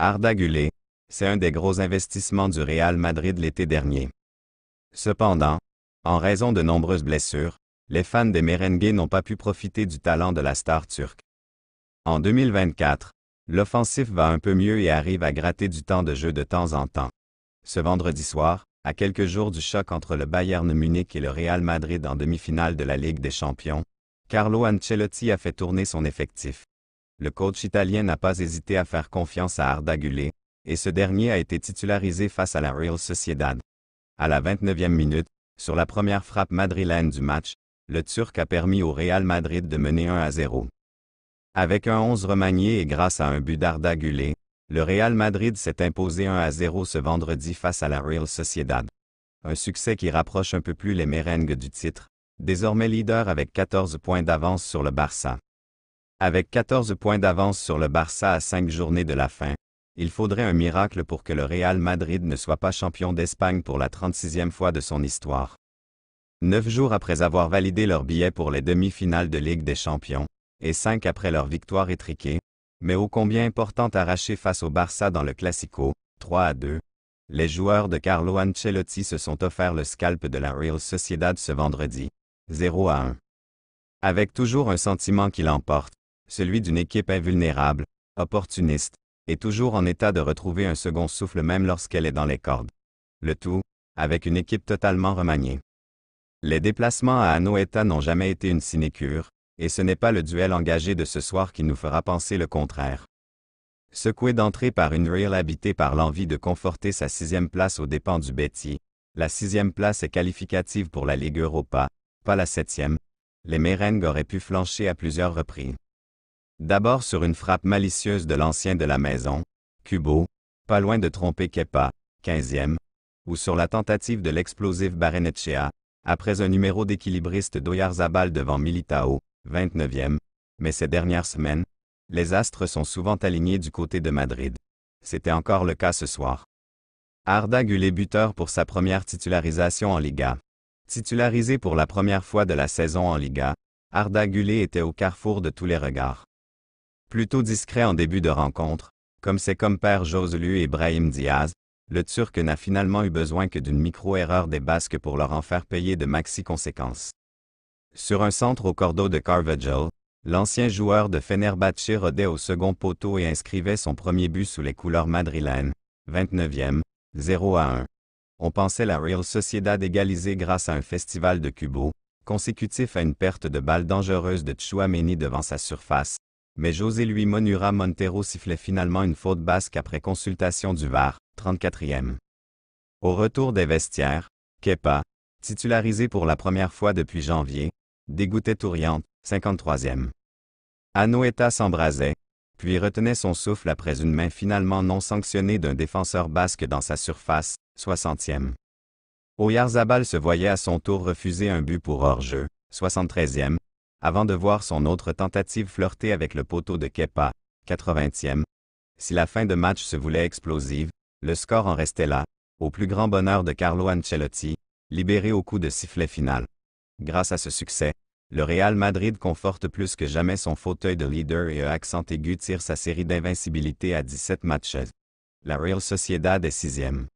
Arda Güler, c'est un des gros investissements du Real Madrid l'été dernier. Cependant, en raison de nombreuses blessures, les fans des Merengues n'ont pas pu profiter du talent de la star turque. En 2024, l'offensif va un peu mieux et arrive à gratter du temps de jeu de temps en temps. Ce vendredi soir, à quelques jours du choc entre le Bayern Munich et le Real Madrid en demi-finale de la Ligue des Champions, Carlo Ancelotti a fait tourner son effectif le coach italien n'a pas hésité à faire confiance à Arda et ce dernier a été titularisé face à la Real Sociedad. À la 29e minute, sur la première frappe madrilène du match, le Turc a permis au Real Madrid de mener 1 à 0. Avec un 11 remanié et grâce à un but d'Arda le Real Madrid s'est imposé 1 à 0 ce vendredi face à la Real Sociedad. Un succès qui rapproche un peu plus les merengues du titre, désormais leader avec 14 points d'avance sur le Barça. Avec 14 points d'avance sur le Barça à 5 journées de la fin, il faudrait un miracle pour que le Real Madrid ne soit pas champion d'Espagne pour la 36e fois de son histoire. Neuf jours après avoir validé leur billet pour les demi-finales de Ligue des Champions, et cinq après leur victoire étriquée, mais ô combien importante arrachée face au Barça dans le Classico, 3 à 2, les joueurs de Carlo Ancelotti se sont offerts le scalp de la Real Sociedad ce vendredi, 0 à 1. Avec toujours un sentiment qui l'emporte, celui d'une équipe invulnérable, opportuniste, et toujours en état de retrouver un second souffle même lorsqu'elle est dans les cordes. Le tout, avec une équipe totalement remaniée. Les déplacements à Anoeta n'ont jamais été une sinécure, et ce n'est pas le duel engagé de ce soir qui nous fera penser le contraire. Secoué d'entrée par une Real habitée par l'envie de conforter sa sixième place aux dépens du Betty, la sixième place est qualificative pour la Ligue Europa, pas la septième. Les Merengues auraient pu flancher à plusieurs reprises. D'abord sur une frappe malicieuse de l'ancien de la maison, Kubo, pas loin de tromper Kepa, 15e, ou sur la tentative de l'explosif Barenetchea, après un numéro d'équilibriste d'Oyarzabal devant Militao, 29e, mais ces dernières semaines, les astres sont souvent alignés du côté de Madrid. C'était encore le cas ce soir. Arda Gulé buteur pour sa première titularisation en Liga. Titularisé pour la première fois de la saison en Liga, Arda était au carrefour de tous les regards. Plutôt discret en début de rencontre, comme ses compères Joselu et Brahim Diaz, le Turc n'a finalement eu besoin que d'une micro-erreur des Basques pour leur en faire payer de maxi-conséquences. Sur un centre au cordeau de Carvajal, l'ancien joueur de Fenerbahçe rodait au second poteau et inscrivait son premier but sous les couleurs madrilènes, 29e, 0 à 1. On pensait la Real Sociedad égalisée grâce à un festival de Cubo, consécutif à une perte de balle dangereuse de Chouameni devant sa surface, mais José Luis Monura Montero sifflait finalement une faute basque après consultation du VAR, 34e. Au retour des vestiaires, Kepa, titularisé pour la première fois depuis janvier, dégoûtait Touriante, 53e. Anoeta s'embrasait, puis retenait son souffle après une main finalement non sanctionnée d'un défenseur basque dans sa surface, 60e. Oyarzabal se voyait à son tour refuser un but pour hors-jeu, 73e, avant de voir son autre tentative flirter avec le poteau de Kepa, 80e. Si la fin de match se voulait explosive, le score en restait là, au plus grand bonheur de Carlo Ancelotti, libéré au coup de sifflet final. Grâce à ce succès, le Real Madrid conforte plus que jamais son fauteuil de leader et un accent aigu tire sa série d'invincibilité à 17 matches. La Real Sociedad est sixième.